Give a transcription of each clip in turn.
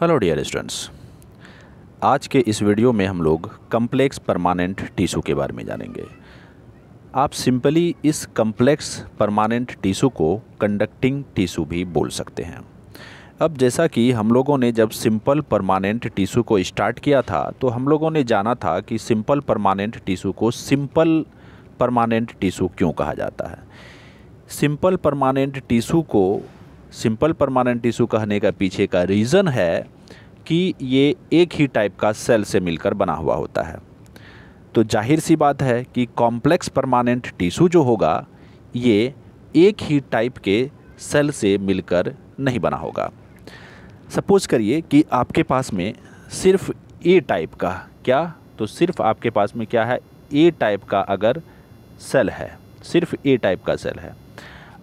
hello dear students आज के इस वीडियो में हम लोग कम्प्लेक्स परमानेंट टिशू के बारे में जानेंगे आप सिंपली इस कम्प्लेक्स परमानेंट टिशू को कंडक्टिंग टिशू भी बोल सकते हैं अब जैसा कि हम लोगों ने जब सिंपल परमानेंट टिशू को स्टार्ट किया था तो हम लोगों ने जाना था कि सिंपल परमानेंट टिशू को सिंपल परमानेंट टिशू क्यों कहा जाता है सिंपल परमानेंट टिशू को सिंपल परमानेंट टिश्यू कहने का पीछे का रीज़न है कि ये एक ही टाइप का सेल से मिलकर बना हुआ होता है तो जाहिर सी बात है कि कॉम्प्लेक्स परमानेंट टिश्यू जो होगा ये एक ही टाइप के सेल से मिलकर नहीं बना होगा सपोज़ करिए कि आपके पास में सिर्फ ए टाइप का क्या तो सिर्फ आपके पास में क्या है ए टाइप का अगर सेल है सिर्फ ए टाइप का सेल है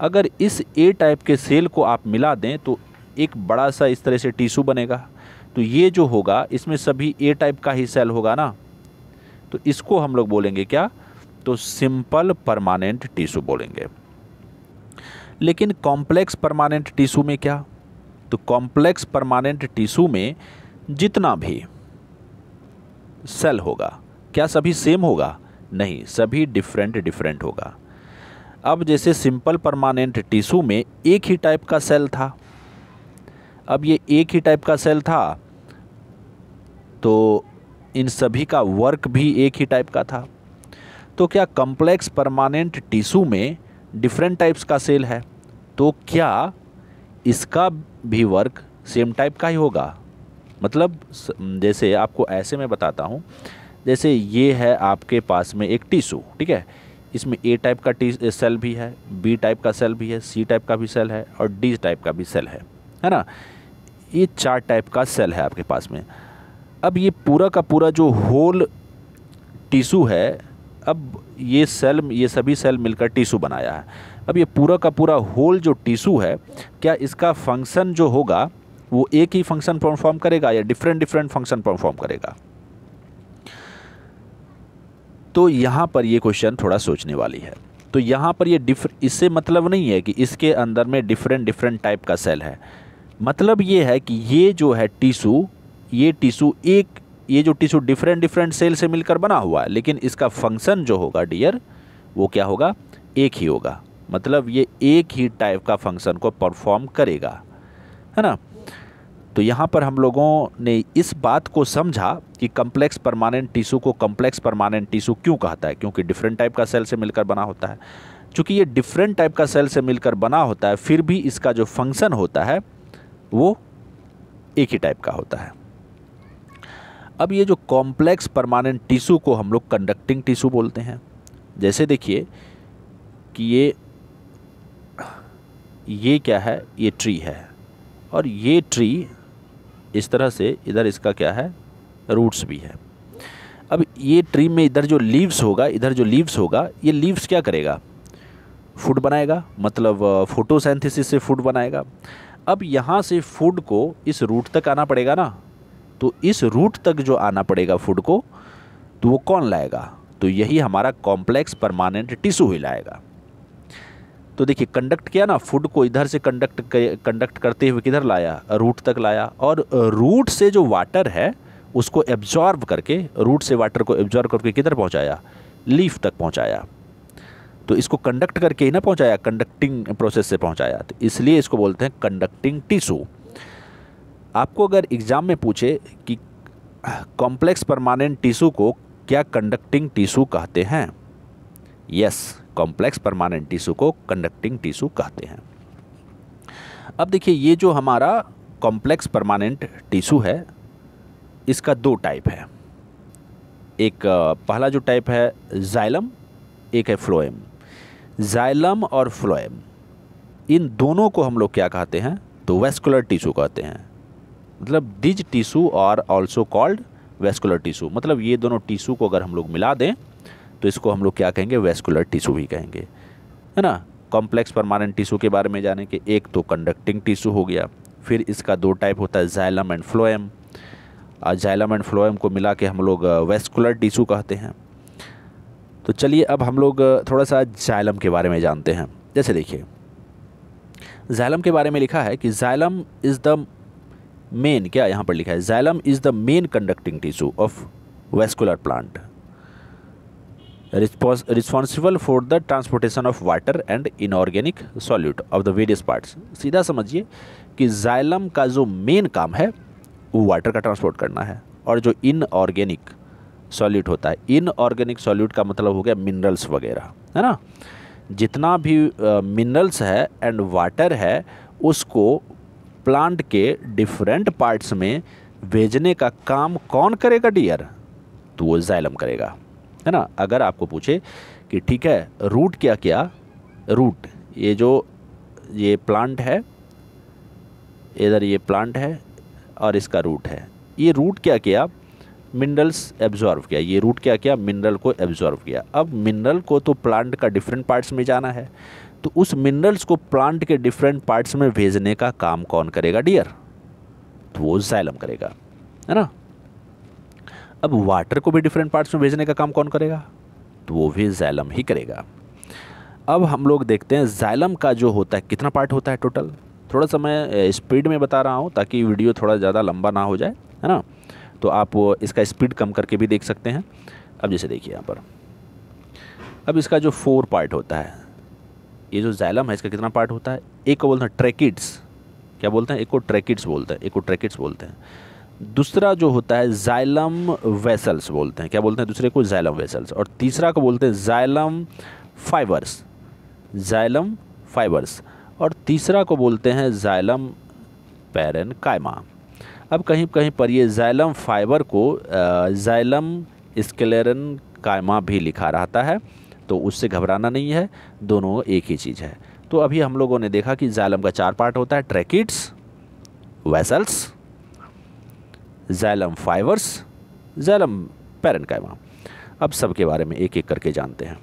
अगर इस ए टाइप के सेल को आप मिला दें तो एक बड़ा सा इस तरह से टीशू बनेगा तो ये जो होगा इसमें सभी ए टाइप का ही सेल होगा ना तो इसको हम लोग बोलेंगे क्या तो सिंपल परमानेंट टीशू बोलेंगे लेकिन कॉम्प्लेक्स परमानेंट टीशू में क्या तो कॉम्प्लेक्स परमानेंट टिशू में जितना भी सेल होगा क्या सभी सेम होगा नहीं सभी डिफरेंट डिफरेंट होगा अब जैसे सिंपल परमानेंट टिशू में एक ही टाइप का सेल था अब ये एक ही टाइप का सेल था तो इन सभी का वर्क भी एक ही टाइप का था तो क्या कॉम्प्लेक्स परमानेंट टिशू में डिफरेंट टाइप्स का सेल है तो क्या इसका भी वर्क सेम टाइप का ही होगा मतलब जैसे आपको ऐसे में बताता हूँ जैसे ये है आपके पास में एक टिशू ठीक है इसमें ए टाइप का टी सेल भी है बी टाइप का सेल भी है सी टाइप का भी सेल है और डी टाइप का भी सेल है है ना ये चार टाइप का सेल है आपके पास में अब ये पूरा का पूरा जो होल टिशू है अब ये सेल ये सभी सेल मिलकर टिशू बनाया है अब ये पूरा का पूरा होल जो टिशू है क्या इसका फंक्शन जो होगा वो एक ही फंक्शन परफॉर्म करेगा या डिफरेंट डिफरेंट फंक्शन परफॉर्म करेगा तो यहाँ पर ये क्वेश्चन थोड़ा सोचने वाली है तो यहाँ पर ये डिफ इससे मतलब नहीं है कि इसके अंदर में डिफरेंट डिफरेंट टाइप का सेल है मतलब ये है कि ये जो है टिशू ये टिशू एक ये जो टिशू डिफरेंट डिफरेंट सेल से मिलकर बना हुआ है लेकिन इसका फंक्शन जो होगा डियर वो क्या होगा एक ही होगा मतलब ये एक ही टाइप का फंक्शन को परफॉर्म करेगा है ना तो यहाँ पर हम लोगों ने इस बात को समझा कि कम्प्लेक्स परमानेंट टिशू को कम्प्लेक्स परमानेंट टिशू क्यों कहता है क्योंकि डिफरेंट टाइप का सेल से मिलकर बना होता है चूँकि ये डिफरेंट टाइप का सेल से मिलकर बना होता है फिर भी इसका जो फंक्शन होता है वो एक ही टाइप का होता है अब ये जो कॉम्प्लेक्स परमानेंट टिशू को हम लोग कंडक्टिंग टिशू बोलते हैं जैसे देखिए कि ये ये क्या है ये ट्री है और ये ट्री इस तरह से इधर इसका क्या है रूट्स भी है अब ये ट्री में इधर जो लीव्स होगा इधर जो लीव्स होगा ये लीव्स क्या करेगा फूड बनाएगा मतलब फोटोसेंथिसिस से फूड बनाएगा अब यहाँ से फूड को इस रूट तक आना पड़ेगा ना तो इस रूट तक जो आना पड़ेगा फूड को तो वो कौन लाएगा तो यही हमारा कॉम्प्लेक्स परमानेंट टिशू ही लाएगा तो देखिए कंडक्ट किया ना फूड को इधर से कंडक्ट कंडक्ट करते हुए किधर लाया रूट तक लाया और रूट से जो वाटर है उसको एब्जॉर्ब करके रूट से वाटर को एब्जॉर्ब करके किधर पहुंचाया लीफ तक पहुंचाया तो इसको कंडक्ट करके ही ना पहुंचाया कंडक्टिंग प्रोसेस से पहुंचाया तो इसलिए इसको बोलते हैं कंडक्टिंग टिशू आपको अगर एग्ज़ाम में पूछे कि कॉम्प्लेक्स परमानेंट टिशू को क्या कंडक्टिंग टिशू कहते हैं यस कॉम्प्लेक्स परमानेंट टिशू को कंडक्टिंग टिशू कहते हैं अब देखिए ये जो हमारा कॉम्प्लेक्स परमानेंट टिशू है इसका दो टाइप है एक पहला जो टाइप है जाइलम एक है फ्लोएम जाइलम और फ्लोएम इन दोनों को हम लोग क्या कहते हैं तो वेस्कुलर टिशू कहते हैं मतलब डिज टिशू और ऑल्सो कॉल्ड वेस्कुलर टिशू मतलब ये दोनों टिशू को अगर हम लोग मिला दें तो इसको हम लोग क्या कहेंगे वेस्कुलर टिशू भी कहेंगे है ना कॉम्प्लेक्स परमानेंट टिशू के बारे में जाने के एक तो कंडक्टिंग टिशू हो गया फिर इसका दो टाइप होता है xylem and phloem xylem and phloem को मिला के हम लोग वेस्कुलर टिशू कहते हैं तो चलिए अब हम लोग थोड़ा सा जाइलम के बारे में जानते हैं जैसे देखिए जाइलम के बारे में लिखा है कि जाइलम इज़ द मेन क्या यहाँ पर लिखा है xylem is the main conducting tissue of vascular plant responsible for the transportation of water and inorganic solute of the various parts सीधा समझिए कि जाइलम का जो मेन काम है वो वाटर का ट्रांसपोर्ट करना है और जो इनऑर्गेनिक सॉल्यूट होता है इनऑर्गेनिक सॉल्यूट का मतलब हो गया मिनरल्स वगैरह है ना जितना भी मिनरल्स है एंड वाटर है उसको प्लांट के डिफरेंट पार्ट्स में भेजने का काम कौन करेगा डियर तो वो जाइलम करेगा है ना अगर आपको पूछे कि ठीक है रूट क्या क्या रूट ये जो ये प्लांट है इधर ये प्लांट है और इसका रूट है ये रूट क्या किया मिनरल्स एब्जॉर्व किया ये रूट क्या किया मिनरल को एब्जॉर्व किया अब मिनरल को तो प्लांट का डिफरेंट पार्ट्स में जाना है तो उस मिनरल्स को प्लांट के डिफरेंट पार्ट्स में भेजने का काम कौन करेगा डियर तो वो जैलम करेगा है ना अब वाटर को भी डिफरेंट पार्ट्स में भेजने का काम कौन करेगा तो वो भी जैलम ही करेगा अब हम लोग देखते हैं जैलम का जो होता है कितना पार्ट होता है टोटल थोड़ा सा मैं स्पीड में बता रहा हूँ ताकि वीडियो थोड़ा ज़्यादा लंबा ना हो जाए है ना तो आप इसका स्पीड कम करके भी देख सकते हैं अब जैसे देखिए यहाँ पर अब इसका जो फोर पार्ट होता है ये जो जैलम है इसका कितना पार्ट होता है एक को बोलते हैं ट्रैकिड्स क्या बोलते हैं एक को ट्रैकिड्स बोलते हैं एक को ट्रैकिड्स बोलते हैं दूसरा जो होता है जाइलम वेसल्स बोलते हैं क्या बोलते हैं दूसरे को जाइलम वेसल्स और तीसरा को बोलते हैं जाइलम फाइबर्स जाइलम फाइबर्स और तीसरा को बोलते हैं जाइलम पैरन कायमा अब कहीं कहीं पर ये जाइलम फाइबर को जाइलम स्केलेरन कायमा भी लिखा रहता है तो उससे घबराना नहीं है दोनों एक ही चीज़ है तो अभी हम लोगों ने देखा कि जाइलम का चार पार्ट होता है ट्रैकिट्स वेसल्स जैलम फाइवर्स जैलम पैरन का अब सब के बारे में एक एक करके जानते हैं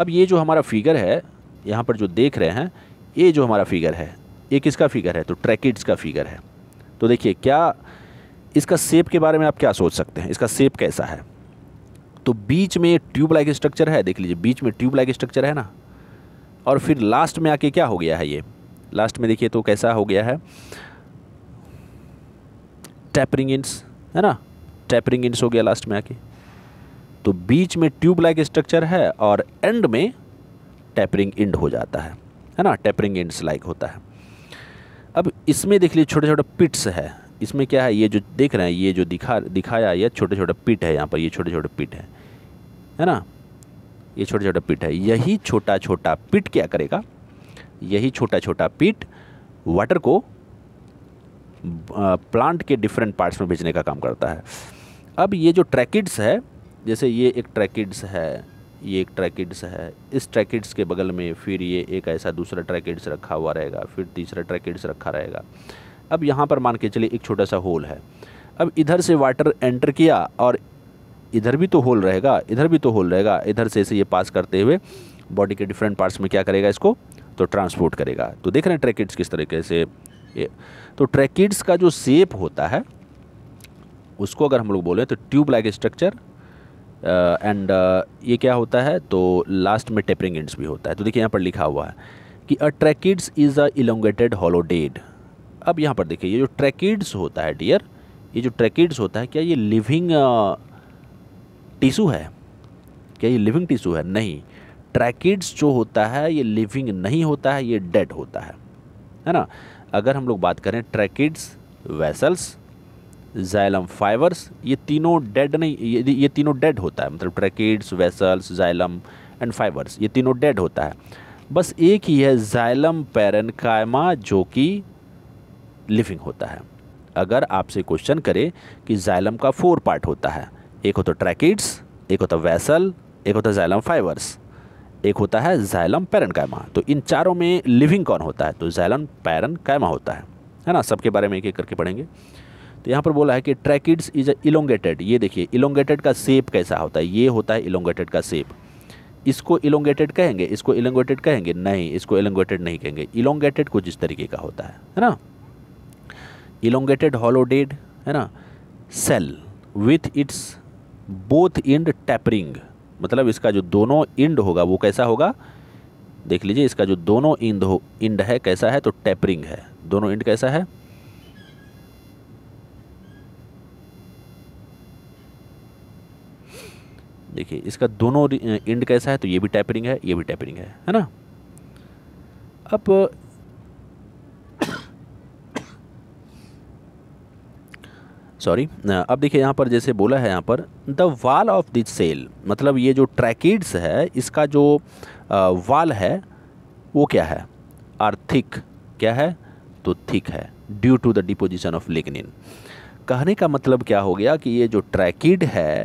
अब ये जो हमारा फिगर है यहाँ पर जो देख रहे हैं ये जो हमारा फिगर है ये किसका फिगर है तो ट्रैकिड्स का फिगर है तो देखिए क्या इसका सेप के बारे में आप क्या सोच सकते हैं इसका सेप कैसा है तो बीच में ट्यूब लाइक स्ट्रक्चर है देख लीजिए बीच में ट्यूब लाइक स्ट्रक्चर है ना और फिर लास्ट में आके क्या हो गया है ये लास्ट में देखिए तो कैसा हो गया है टैपरिंग इंस है ना टैपरिंग इंस हो गया लास्ट में आके तो बीच में ट्यूब लाइक स्ट्रक्चर है और एंड में टैपरिंग इंड हो जाता है है ना टैपरिंग इंड्स लाइक होता है अब इसमें देख लीजिए छोटे छोटे पिट्स है इसमें क्या है ये जो देख रहे हैं ये जो दिखा दिखाया ये छोटे छोटे पिट है यहाँ पर ये छोटे छोटे पिट है है ना ये छोटे छोटे पिट है यही छोटा छोटा पिट क्या करेगा यही छोटा छोटा पिट वाटर को प्लांट के डिफरेंट पार्ट्स में भेजने का काम करता है अब ये जो ट्रैकिड्स है जैसे ये एक ट्रैकिड्स है ये एक ट्रैकिड्स है इस ट्रैकिड्स के बगल में फिर ये एक ऐसा दूसरा ट्रैकिड्स रखा हुआ रहेगा फिर तीसरा ट्रैकिड्स रखा रहेगा अब यहाँ पर मान के चलिए एक छोटा सा होल है अब इधर से वाटर एंटर किया और इधर भी तो होल रहेगा इधर भी तो होल रहेगा इधर से ऐसे ये पास करते हुए बॉडी के डिफरेंट पार्ट्स में क्या करेगा इसको तो ट्रांसपोर्ट करेगा तो देख रहे हैं ट्रैकिड्स किस तरीके से तो ट्रैकिड्स का जो सेप होता है उसको अगर हम लोग बोलें तो ट्यूब लाइक स्ट्रक्चर एंड ये क्या होता है तो लास्ट में टेपरिंग एंड्स भी होता है तो देखिए यहाँ पर लिखा हुआ है कि a tracheids is a elongated hollow dead अब यहाँ पर देखिए ये जो ट्रैकिड्स होता है डियर ये जो ट्रैकिड्स होता है क्या ये लिविंग टिशू uh, है क्या ये लिविंग टिशू है नहीं ट्रैकिड्स जो होता है ये लिविंग नहीं होता है ये डेड होता है है ना अगर हम लोग बात करें ट्रैकिड्स वेसल्स जाइलम फाइबर्स ये तीनों डेड नहीं ये, ये तीनों डेड होता है मतलब tracheids vessels xylem and fibres ये तीनों डेड होता है बस एक ही है जाइलम पैरन जो कि लिविंग होता है अगर आपसे क्वेश्चन करे कि जाइलम का फोर पार्ट होता है एक होता ट्रैकिड्स एक होता वैसल एक होता जाइलम फाइबर्स एक होता है जैलम पैरन कैमा तो इन चारों में लिविंग कौन होता है तो जैलम पैरन कैमा होता है है ना सबके बारे में एक एक करके पढ़ेंगे तो यहाँ पर बोला है कि ट्रैकिड्स इज इलोंगेटेड ये देखिए इलोंगेटेड का सेप कैसा होता है ये होता है इलोंगेटेड का सेप इसको इलोंगेटेड कहेंगे इसको इलोंगेटेड कहेंगे नहीं इसको इलोंगेटेड नहीं कहेंगे इलोंगेटेड कुछ इस तरीके का होता है है ना इलोंगेटेड हॉलोडेड है ना cell with its both end tapering मतलब इसका जो दोनों इंड होगा वो कैसा होगा देख लीजिए इसका जो दोनों इंड हो इंड है कैसा है तो टैपरिंग है दोनों इंड कैसा है देखिए इसका दोनों इंड कैसा है तो ये भी टैपरिंग है ये भी टैपरिंग है है ना अब सॉरी अब देखिए यहाँ पर जैसे बोला है यहाँ पर the wall of this cell मतलब ये जो ट्रैकिड्स है इसका जो वाल है वो क्या है आर थिक क्या है तो थिक है due to the deposition of lignin कहने का मतलब क्या हो गया कि ये जो ट्रैकिड है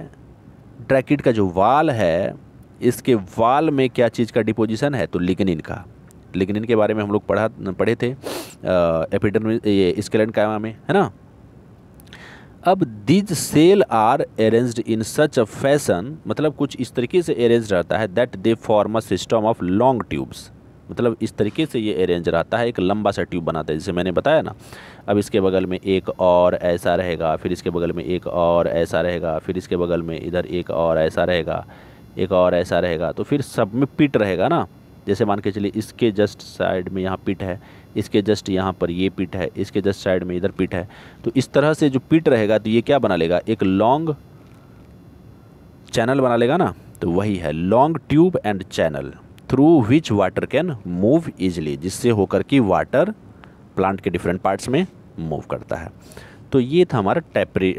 ट्रैकिड का जो वाल है इसके वाल में क्या चीज़ का डिपोजिशन है तो लिग्निन का लिग्निन के बारे में हम लोग पढ़ा पढ़े थे एपिडर्मिस ये स्केलन कायमा में है ना अब these cell are arranged in such a fashion मतलब कुछ इस तरीके से अरेंज रहता है that they form a system of long tubes मतलब इस तरीके से ये अरेंज रहता है एक लंबा सा ट्यूब बनाता है जैसे मैंने बताया ना अब इसके बगल में एक और ऐसा रहेगा फिर इसके बगल में एक और ऐसा रहेगा फिर इसके बगल में इधर एक और ऐसा रहेगा एक और ऐसा रहेगा तो फिर सब में पिट रहेगा ना जैसे मान के चलिए इसके जस्ट साइड में यहाँ पिट है इसके जस्ट यहाँ पर ये पिट है इसके जस्ट साइड में इधर पिट है तो इस तरह से जो पिट रहेगा तो ये क्या बना लेगा एक लॉन्ग चैनल बना लेगा ना तो वही है long tube and channel through which water can move easily जिससे होकर कि वाटर प्लांट के डिफरेंट पार्ट्स में मूव करता है तो ये था हमारा टैपरी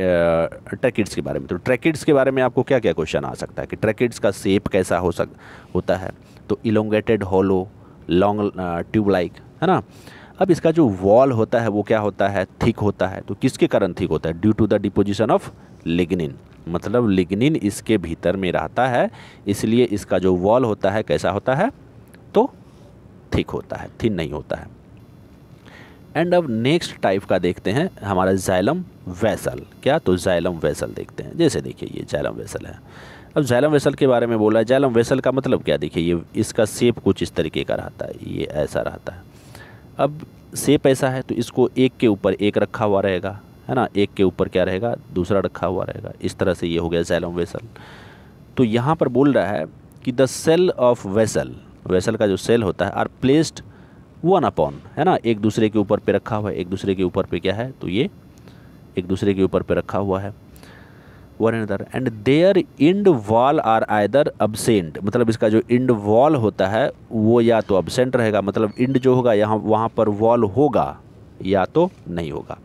ट्रैकिड्स के बारे में तो ट्रैकिड्स के बारे में आपको क्या क्या क्वेश्चन आ सकता है कि ट्रैकिड्स का सेप कैसा हो सक होता है तो elongated hollow long tube like है ना अब इसका जो वॉल होता है वो क्या होता है थिक होता है तो किसके कारण थिक होता है due to the deposition of lignin मतलब लिग्निन इसके भीतर में रहता है इसलिए इसका जो वॉल होता है कैसा होता है तो थिक होता है थिन नहीं होता है एंड अब नेक्स्ट टाइप का देखते हैं हमारा जाइलम वैसल क्या तो जाइलम वैसल देखते हैं जैसे देखिए ये जाइलम वैसल है अब जैलम वेसल के बारे में बोला जैलम वेसल का मतलब क्या देखिए ये इसका सेप कुछ इस तरीके का रहता है ये ऐसा रहता है अब सेप ऐसा है तो इसको एक के ऊपर एक रखा हुआ रहेगा है ना एक के ऊपर क्या रहेगा दूसरा रखा हुआ रहेगा इस तरह से ये हो गया जैलम वेसल तो यहाँ पर बोल रहा है कि the cell of vessel vessel का जो सेल होता है आर प्लेस्ड वन अपॉन है ना एक दूसरे के ऊपर पे रखा हुआ है एक दूसरे के ऊपर पे क्या है तो ये एक दूसरे के ऊपर पे रखा हुआ है one another and their end wall are either absent मतलब इसका जो इंड वॉल होता है वो या तो अबसेंट रहेगा मतलब इंड जो होगा यहाँ वहाँ पर वॉल होगा या तो नहीं होगा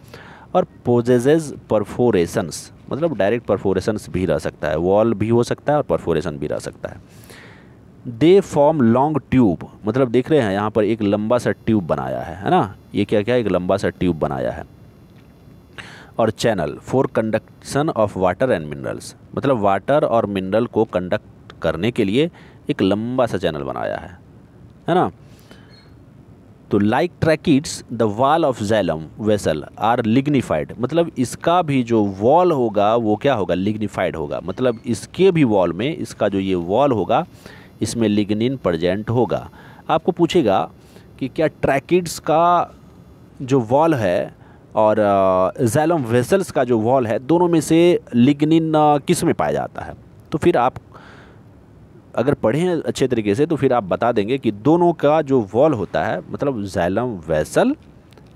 और पोजेजेज परफोरेशंस मतलब डायरेक्ट परफोरेशंस भी रह सकता है वॉल भी हो सकता है और परफोरेशन भी रह सकता है दे फॉर्म लॉन्ग ट्यूब मतलब देख रहे हैं यहाँ पर एक लंबा सा ट्यूब बनाया है है ना ये क्या क्या एक लंबा सा ट्यूब बनाया है और channel for conduction of water and minerals मतलब वाटर और मिनरल को कंडक्ट करने के लिए एक लंबा सा चैनल बनाया है है ना तो like tracheids the wall of xylem vessel are lignified मतलब इसका भी जो वॉल होगा वो क्या होगा लिग्निफाइड होगा मतलब इसके भी वॉल में इसका जो ये वॉल होगा इसमें लिग्निन प्रजेंट होगा आपको पूछेगा कि क्या ट्रैकिड्स का जो वॉल है और जैलम वेसल्स का जो वॉल है दोनों में से लिग्निन किस में पाया जाता है तो फिर आप अगर पढ़ें अच्छे तरीके से तो फिर आप बता देंगे कि दोनों का जो वॉल होता है मतलब जैलम वेसल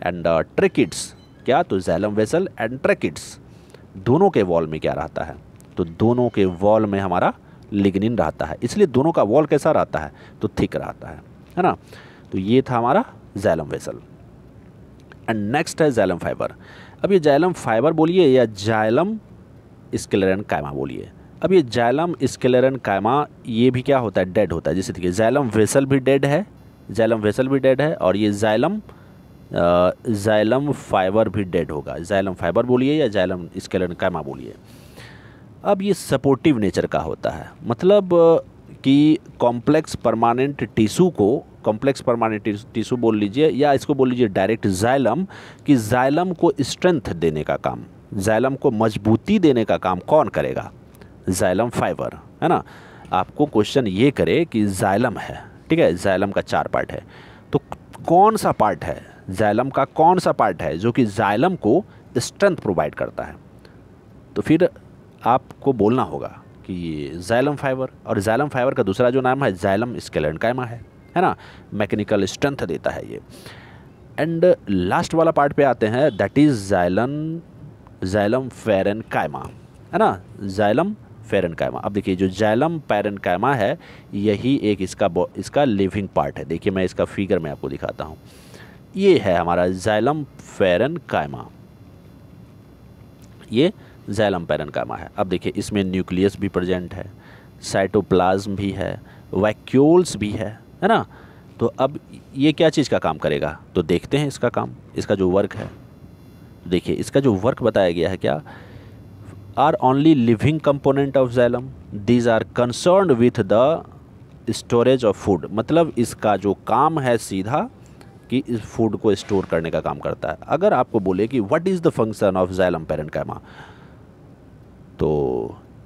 एंड ट्रेकिड्स क्या तो जैलम वेसल एंड ट्रेकिड्स दोनों के वॉल में क्या रहता है तो दोनों के वॉल में हमारा लिग्निन रहता है इसलिए दोनों का वॉल कैसा रहता है तो थिक रहता है है ना तो ये था हमारा जैलम वेसल एंड नेक्स्ट है जैलम फाइबर अब ये जैलम फाइबर बोलिए या जैलम स्केलेरन कायमा बोलिए अब ये जैलम स्केलेरन कायमा ये भी क्या होता है डेड होता है जैसे देखिए जैलम वेसल भी डेड है जैलम वेसल भी डेड है और ये जैलम जैलम फाइबर भी डेड होगा जैलम फाइबर बोलिए या जैलम स्केलेरन कैमा बोलिए अब ये सपोर्टिव नेचर का होता है मतलब कि कॉम्प्लेक्स परमानेंट टिशू को कॉम्प्लेक्स परमानेंट टिश्यू बोल लीजिए या इसको बोल लीजिए डायरेक्ट जाइलम कि जाइलम को स्ट्रेंथ देने का काम जाइलम को मजबूती देने का काम कौन करेगा जाइलम फाइबर है ना आपको क्वेश्चन ये करे कि जाइलम है ठीक है जाइलम का चार पार्ट है तो कौन सा पार्ट है जाइलम का कौन सा पार्ट है जो कि जाइलम को स्ट्रेंथ प्रोवाइड करता है तो फिर आपको बोलना होगा कि ये जाइलम फाइबर और जाइलम फाइबर का दूसरा जो नाम है जाइलम स्केलेंड कायमा है है ना मैकेनिकल स्ट्रेंथ देता है ये एंड लास्ट वाला पार्ट पे आते हैं that is xylem xylem parenchyma है ना जाइलम फेरन कायमा अब देखिए जो जैलम पैरन कायमा है यही एक इसका इसका लिविंग पार्ट है देखिए मैं इसका फिगर में आपको दिखाता हूँ ये है हमारा जैलम फेरन कायमा ये जैलम पैरन कायमा है अब देखिए इसमें न्यूक्लियस भी प्रजेंट है साइटोप्लाज्म भी है वैक्यूल्स भी है है ना तो अब ये क्या चीज़ का काम करेगा तो देखते हैं इसका काम इसका जो वर्क है देखिए इसका जो वर्क बताया गया है क्या are only living component of xylem these are concern with the storage of food मतलब इसका जो काम है सीधा कि इस फूड को स्टोर करने का काम करता है अगर आपको बोले कि what is the function of xylem parenchyma तो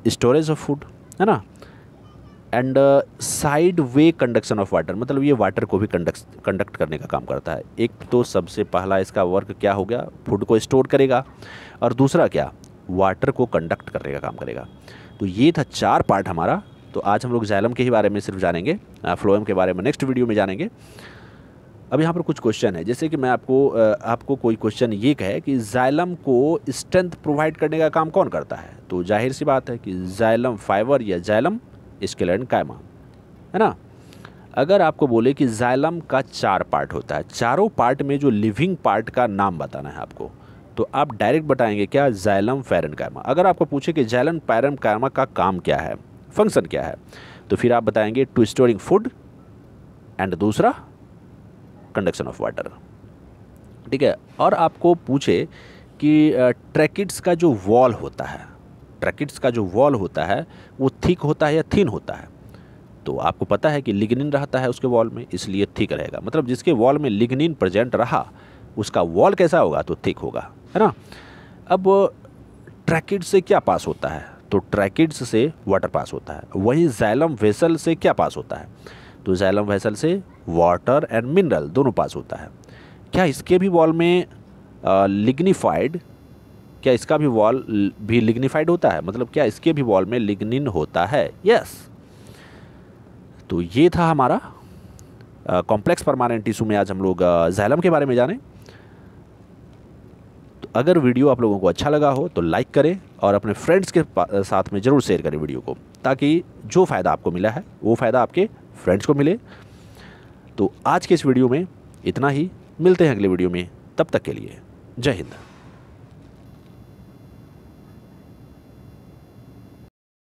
स्टोरेज ऑफ फूड है ना and side way conduction of water मतलब ये वाटर को भी कंडक्ट कंडक्ट करने का काम करता है एक तो सबसे पहला इसका वर्क क्या हो गया फूड को स्टोर करेगा और दूसरा क्या वाटर को कंडक्ट करने का काम करेगा तो ये था चार पार्ट हमारा तो आज हम लोग जैलम के ही बारे में सिर्फ जानेंगे फ्लोएम के बारे में नेक्स्ट वीडियो में जानेंगे अब यहाँ पर कुछ क्वेश्चन है जैसे कि मैं आपको आपको कोई क्वेश्चन ये कहे कि जाइलम को स्ट्रेंथ प्रोवाइड करने का काम कौन करता है तो जाहिर सी बात है कि जाइलम फाइबर या जाइलम इसके कायमा है ना अगर आपको बोले कि जाइलम का चार पार्ट होता है चारों पार्ट में जो लिविंग पार्ट का नाम बताना है आपको तो आप डायरेक्ट बताएंगे क्या जाइलम फेरन कायमा अगर आपको पूछे कि जाइलम पैरम कायमा का काम क्या है फंक्शन क्या है तो फिर आप बताएंगे टू स्टोरिंग फूड एंड दूसरा कंडक्शन ऑफ वाटर ठीक है और आपको पूछे कि ट्रैकिड्स का जो वॉल होता है ब्रैकेट्स का जो वॉल होता है वो थिक होता है या थिन होता है तो आपको पता है कि लिग्निन रहता है उसके वॉल में इसलिए थिक रहेगा मतलब जिसके वॉल में लिग्निन प्रजेंट रहा उसका वॉल कैसा होगा तो थिक होगा है ना अब ट्रैकिड से क्या पास होता है तो ट्रैकिड्स से वाटर पास होता है वहीं जैलम वेसल से क्या पास होता है तो जैलम वेसल से वाटर एंड मिनरल दोनों पास होता है क्या इसके भी वॉल में लिग्निफाइड क्या इसका भी वॉल भी लिग्निफाइड होता है मतलब क्या इसके भी वॉल में लिग्निन होता है यस तो ये था हमारा कॉम्प्लेक्स परमानेंट टिश्यू में आज हम लोग जैलम के बारे में जाने तो अगर वीडियो आप लोगों को अच्छा लगा हो तो लाइक करें और अपने फ्रेंड्स के साथ में ज़रूर शेयर करें वीडियो को ताकि जो फ़ायदा आपको मिला है वो फ़ायदा आपके फ्रेंड्स को मिले तो आज के इस वीडियो में इतना ही मिलते हैं अगले वीडियो में तब तक के लिए जय हिंद